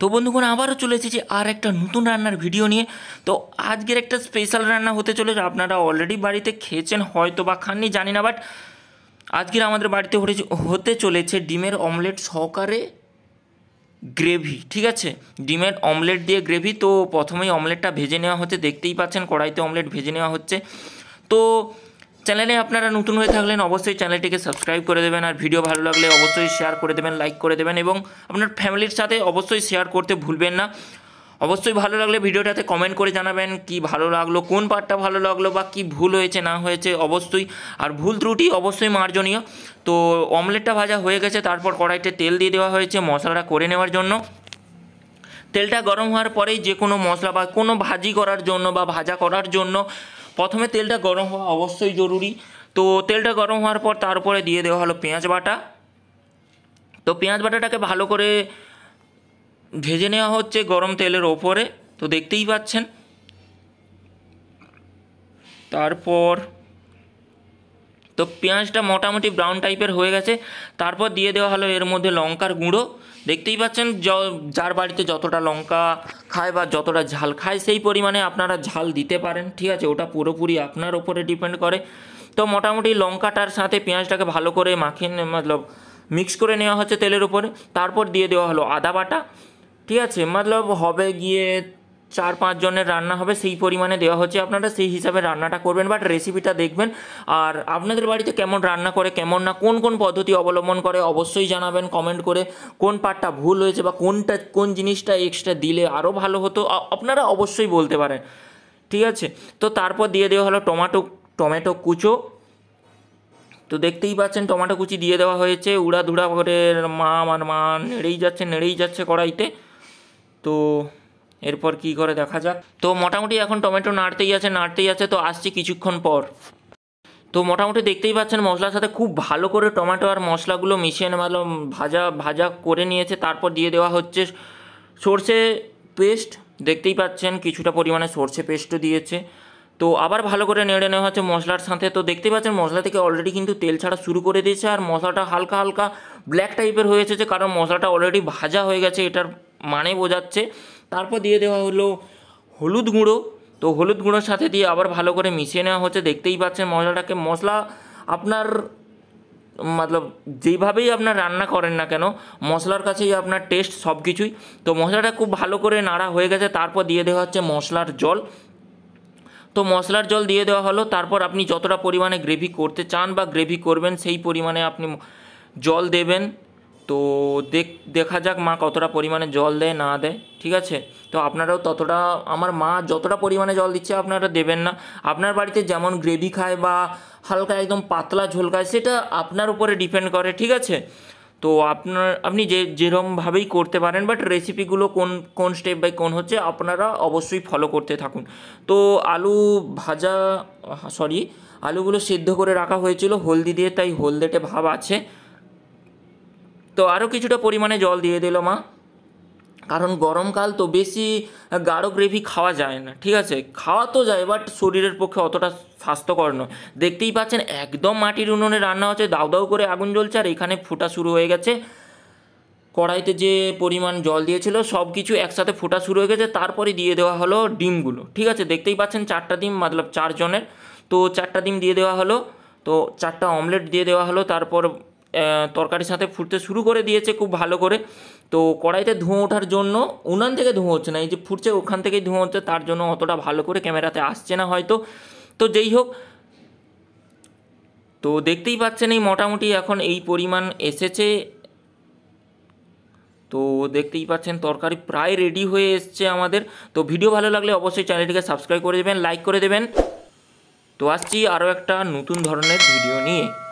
তো বন্ধুগণ আবারও চলে এসেছি আর একটা নতুন রান্নার ভিডিও নিয়ে তো আজকের একটা স্পেশাল রান্না হতে চলেছে আপনারা অলরেডি বাড়িতে খেয়েছেন হয়তো বা খাননি জানি না বাট আজকের আমাদের বাড়িতে হতে চলেছে ডিমের অমলেট সহকারে গ্রেভি ঠিক আছে ডিমের অমলেট দিয়ে গ্রেভি তো প্রথমেই অমলেটটা ভেজে নেওয়া হচ্ছে দেখতেই পাচ্ছেন কড়াইতে অমলেট ভেজে নেওয়া হচ্ছে তো চ্যানেলে আপনারা নতুন হয়ে থাকলেন অবশ্যই চ্যানেলটিকে সাবস্ক্রাইব করে দেবেন আর ভিডিও ভালো লাগলে অবশ্যই শেয়ার করে দেবেন লাইক করে দেবেন এবং আপনার ফ্যামিলির সাথে অবশ্যই শেয়ার করতে ভুলবেন না অবশ্যই ভালো লাগলে ভিডিওটাতে কমেন্ট করে জানাবেন কি ভালো লাগলো কোন পার্টটা ভালো লাগলো বা কি ভুল হয়েছে না হয়েছে অবশ্যই আর ভুল ত্রুটি অবশ্যই মার্জনীয় তো অমলেটটা ভাজা হয়ে গেছে তারপর কড়াইতে তেল দিয়ে দেওয়া হয়েছে মশলাটা করে নেওয়ার জন্য তেলটা গরম হওয়ার পরেই যে কোনো মশলা বা কোনো ভাজি করার জন্য বা ভাজা করার জন্য প্রথমে তেলটা গরম হওয়া অবশ্যই জরুরি তো তেলটা গরম হওয়ার পর তারপরে দিয়ে দেওয়া হলো পেঁয়াজ বাটা তো পেঁয়াজ বাটাটাকে ভালো করে ভেজে নেওয়া হচ্ছে গরম তেলের ওপরে তো দেখতেই পাচ্ছেন তারপর তো পেঁয়াজটা মোটামুটি ব্রাউন টাইপের হয়ে গেছে তারপর দিয়ে দেওয়া হলো এর মধ্যে লঙ্কার গুঁড়ো দেখতেই পাচ্ছেন যার বাড়িতে যতটা লঙ্কা খায় বা যতটা ঝাল খায় সেই পরিমাণে আপনারা ঝাল দিতে পারেন ঠিক আছে ওটা পুরোপুরি আপনার ওপরে ডিপেন্ড করে তো মোটামুটি লঙ্কাটার সাথে পেঁয়াজটাকে ভালো করে মাখিয়ে মতলব মিক্স করে নেওয়া হচ্ছে তেলের উপরে তারপর দিয়ে দেওয়া হলো আদা বাটা ঠিক আছে মতলব হবে গিয়ে চার পাঁচজনের রান্না হবে সেই পরিমাণে দেওয়া হচ্ছে আপনারা সেই হিসাবে রান্নাটা করবেন বাট রেসিপিটা দেখবেন আর আপনাদের বাড়িতে কেমন রান্না করে কেমন না কোন কোন পদ্ধতি অবলম্বন করে অবশ্যই জানাবেন কমেন্ট করে কোন পার্টটা ভুল হয়েছে বা কোনটা কোন জিনিসটা এক্সট্রা দিলে আরও ভালো হতো আপনারা অবশ্যই বলতে পারেন ঠিক আছে তো তারপর দিয়ে দেওয়া হলো টমাটো টমেটো কুচো তো দেখতেই পাচ্ছেন টমেটো কুচি দিয়ে দেওয়া হয়েছে উড়া ধুড়া করে মা আমার মা নেড়েই যাচ্ছে নেড়েই যাচ্ছে কড়াইতে তো এরপর কি করে দেখা যাক তো মোটামুটি এখন টমেটো নাড়তেই আছে নাড়তেই আছে তো আসছি কিছুক্ষণ পর তো মোটামুটি দেখতেই পাচ্ছেন মশলার সাথে খুব ভালো করে টমেটো আর মশলাগুলো মিশিয়ে ভালো ভাজা ভাজা করে নিয়েছে তারপর দিয়ে দেওয়া হচ্ছে সর্ষে পেস্ট দেখতেই পাচ্ছেন কিছুটা পরিমাণে সর্ষে পেস্টও দিয়েছে তো আবার ভালো করে নেড়ে নেওয়া হচ্ছে মশলার সাথে তো দেখতেই পাচ্ছেন মশলা থেকে অলরেডি কিন্তু তেল ছাড়া শুরু করে দিয়েছে আর মশলাটা হালকা হালকা ব্ল্যাক টাইপের হয়েছে যে কারণ মশলাটা অলরেডি ভাজা হয়ে গেছে এটার মানে বোঝাচ্ছে তারপর দিয়ে দেওয়া হলো হলুদ গুঁড়ো তো হলুদ গুঁড়োর সাথে দিয়ে আবার ভালো করে মিশিয়ে নেওয়া হচ্ছে দেখতেই পাচ্ছেন মশলাটাকে মশলা আপনার মতলব যেইভাবেই আপনার রান্না করেন না কেন মশলার কাছেই আপনার টেস্ট সব কিছুই তো মশলাটা খুব ভালো করে নাড়া হয়ে গেছে তারপর দিয়ে দেওয়া হচ্ছে মশলার জল তো মশলার জল দিয়ে দেওয়া হলো তারপর আপনি যতটা পরিমাণে গ্রেভি করতে চান বা গ্রেভি করবেন সেই পরিমাণে আপনি জল দেবেন তো দেখ দেখা যাক মা কতটা পরিমাণে জল দেয় না দেয় ঠিক আছে তো আপনারাও ততটা আমার মা যতটা পরিমাণে জল দিচ্ছে আপনারা দেবেন না আপনার বাড়িতে যেমন গ্রেভি খায় বা হালকা একদম পাতলা ঝোল খায় সেটা আপনার উপরে ডিপেন্ড করে ঠিক আছে তো আপনার আপনি যে যেরমভাবেই করতে পারেন বাট রেসিপিগুলো কোন কোন স্টেপ বাই কোন হচ্ছে আপনারা অবশ্যই ফলো করতে থাকুন তো আলু ভাজা সরি আলুগুলো সিদ্ধ করে রাখা হয়েছিল হলদি দিয়ে তাই হলদেটে ভাব আছে তো আরও কিছুটা পরিমাণে জল দিয়ে দিল মা কারণ গরমকাল তো বেশি গাঢ় গ্রেভি খাওয়া যায় না ঠিক আছে খাওয়া তো যায় বাট শরীরের পক্ষে অতটা স্বাস্থ্যকর নয় দেখতেই পাচ্ছেন একদম মাটির উনুনে রান্না হচ্ছে দাউ দাউ করে আগুন জ্বলছে আর এখানে ফোটা শুরু হয়ে গেছে কড়াইতে যে পরিমাণ জল দিয়েছিল সব কিছু একসাথে ফোটা শুরু হয়ে গেছে তারপরে দিয়ে দেওয়া হলো ডিমগুলো ঠিক আছে দেখতেই পাচ্ছেন চারটা ডিম মতলব চারজনের তো চারটা ডিম দিয়ে দেওয়া হলো তো চারটা অমলেট দিয়ে দেওয়া হলো তারপর তরকারির সাথে ফুটতে শুরু করে দিয়েছে খুব ভালো করে তো কড়াইতে ধোঁয়া ওঠার জন্য উনান থেকে ধোঁয়া হচ্ছে না এই যে ফুটছে ওখান থেকেই ধোঁয়া হচ্ছে তার জন্য অতটা ভালো করে ক্যামেরাতে আসছে না হয়তো তো যেই হোক তো দেখতেই পাচ্ছেন এই মোটামুটি এখন এই পরিমাণ এসেছে তো দেখতেই পাচ্ছেন তরকারি প্রায় রেডি হয়ে এসছে আমাদের তো ভিডিও ভালো লাগলে অবশ্যই চ্যানেলটিকে সাবস্ক্রাইব করে দেবেন লাইক করে দেবেন তো আসছি আরও একটা নতুন ধরনের ভিডিও নিয়ে